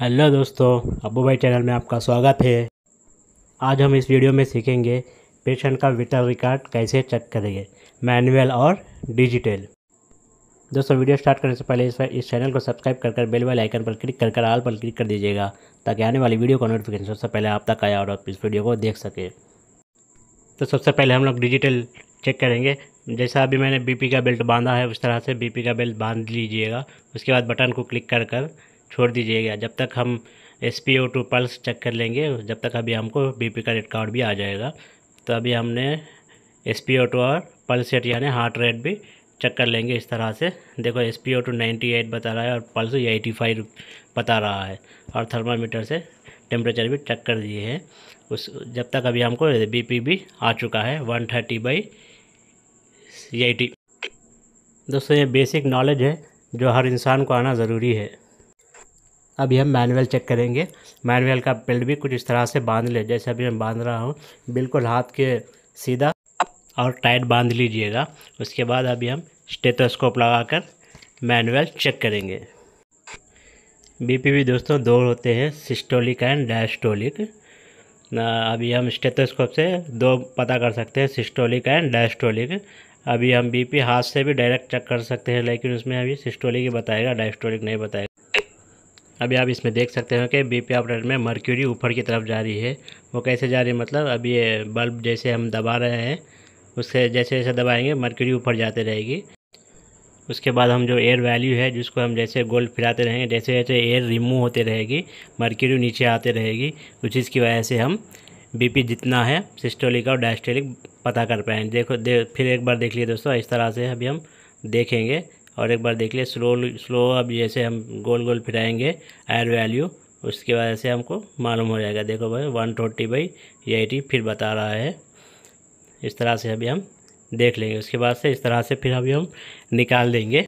hello दोस्तों अबू भाई channel में आपका स्वागत है आज हम इस वीडियो में सीखेंगे पेशेंट का विटल रिकॉर्ड कैसे चेक करेंगे मैनुअल और डिजिटल दोस्तों वीडियो स्टार्ट करने से पहले इस, इस चैनल को सब्सक्राइब कर कर बेल वाले आइकन पर क्लिक कर कर आल पर क्लिक कर दीजिएगा ताकि आने वाली वीडियो का नोटिफिकेशन सबसे पहले आप तक आया और आप इस वीडियो को देख सकें तो सबसे पहले हम लोग डिजिटल चेक करेंगे जैसा अभी मैंने बीपी का बेल्ट बांधा है उस तरह से बीपी का बेल्ट बांध लीजिएगा उसके बाद बटन को क्लिक कर कर छोड़ दीजिएगा जब तक हम S P O two pulse check कर लेंगे जब तक अभी हमको बी पी का रेड कार्ड भी आ जाएगा तो अभी हमने एस पी ओ टू और पल्स रेट यानी हार्ट रेट भी चेक कर लेंगे इस तरह से देखो S P O two ninety eight बता रहा है और पल्स एटी फाइव बता रहा है और थर्मामीटर से टेम्परेचर भी चेक कर दिए हैं उस जब तक अभी हमको बीपी भी आ चुका है वन थर्टी बाई एटी दोस्तों ये बेसिक नॉलेज है जो हर इंसान को आना ज़रूरी है अभी हम मैनुअल चेक करेंगे मैनुअल का बेल्ट भी कुछ इस तरह से बांध ले जैसे अभी मैं बांध रहा हूँ बिल्कुल हाथ के सीधा और टाइट बांध लीजिएगा उसके बाद अभी हम स्टेथोस्कोप लगाकर मैनुअल चेक करेंगे भी दोस्तों दो होते हैं सिस्टोलिक एंड डायस्टोलिक अभी हम स्टेथोस्कोप से दो पता कर सकते हैं सिस्टोलिक एंड डायस्टोलिक अभी हम बीपी हाथ से भी डायरेक्ट चेक कर सकते हैं लेकिन उसमें अभी सिस्टोलिक ही बताएगा डायस्टोलिक नहीं बताएगा अभी आप इसमें देख सकते हो कि बी पी ऑपरेटर में मर्क्यूरी ऊपर की तरफ जा रही है वो कैसे जा रही है मतलब अभी ये बल्ब जैसे हम दबा रहे हैं उससे जैसे जैसे दबाएंगे मर्क्यूरी ऊपर जाते रहेगी उसके बाद हम जो एयर वैल्यू है जिसको हम जैसे गोल्ड फिराते रहेंगे जैसे जैसे एयर रिमूव होते रहेगी मर्क्यूरी नीचे आते रहेगी उस चीज़ की वजह से हम बी जितना है सिस्टोलिक और डायस्टोलिक पता कर पाएँ देखो दे, फिर एक बार देख लिए दोस्तों इस तरह से अभी हम देखेंगे और एक बार देख लिए स्लो स्लो अब जैसे हम गोल गोल फिराएंगे एयर वैल्यू उसके वजह से हमको मालूम हो जाएगा देखो भाई वन ट्वेंटी बाई एटी फिर बता रहा है इस तरह से अभी हम देख लेंगे उसके बाद से इस तरह से फिर अभी हम निकाल देंगे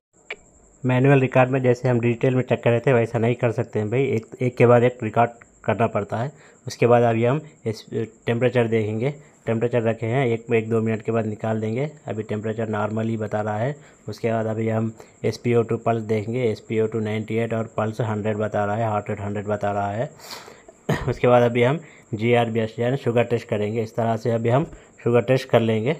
मैनुअल रिकॉर्ड में जैसे हम डिटेल में चेक कर रहे थे वैसा नहीं कर सकते हैं भाई एक एक के बाद एक रिकॉर्ड करना पड़ता है उसके बाद अभी हम इस टेम्परेचर देखेंगे टेम्परेचर रखे हैं एक एक दो मिनट के बाद निकाल देंगे अभी टेम्परेचर नॉर्मल ही बता रहा है उसके बाद अभी हम S P O two pulse देखेंगे S P O two ninety eight और पल्स हंड्रेड बता रहा है हार्ट रेट हंड्रेड बता रहा है उसके बाद अभी हम जी आर बी एस यानी शुगर टेस्ट करेंगे इस तरह से अभी हम शुगर टेस्ट कर लेंगे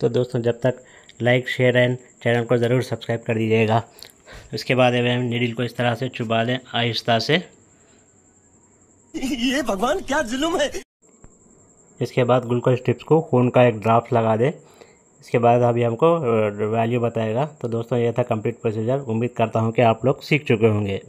तो दोस्तों जब तक लाइक शेयर एंड चैनल को ज़रूर सब्सक्राइब कर दीजिएगा उसके बाद अभी हम नीडिल को इस तरह से चुबा लें आहिस्ता से ये भगवान क्या जुल्म है इसके बाद ग्लूकोज टिप्स को खून का एक ड्राफ्ट लगा दें इसके बाद अभी हमको वैल्यू बताएगा तो दोस्तों यह था कंप्लीट प्रोसीजर उम्मीद करता हूँ कि आप लोग सीख चुके होंगे